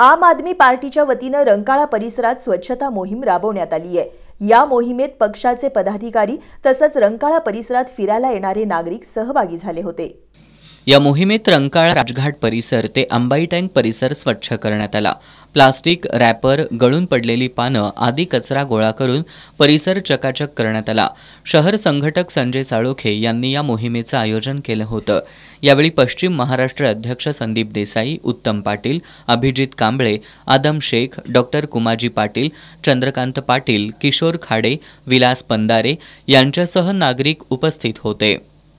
आम आदमी पार्टीच्या वतीनं रंकाळा परिसरात स्वच्छता मोहीम राबवण्यात आली आहे या मोहिमेत पक्षाचे पदाधिकारी तसंच रंकाळा परिसरात फिरायला येणारे नागरिक सहभागी झाले होते या मोहिमेत रंकाळ राजघाट परिसर ते अंबाई टँक परिसर स्वच्छ करण्यात आला प्लास्टिक रॅपर गळून पडलेली पानं आदी कचरा गोळा करून परिसर चकाचक करण्यात आला शहर संघटक संजय साळोखे यांनी या मोहिमेचं आयोजन केलं होतं यावेळी पश्चिम महाराष्ट्र अध्यक्ष संदीप देसाई उत्तम पाटील अभिजित कांबळे आदम शेख डॉक्टर कुमाजी पाटील चंद्रकांत पाटील किशोर खाडे विलास पंदारे यांच्यासह नागरिक उपस्थित होते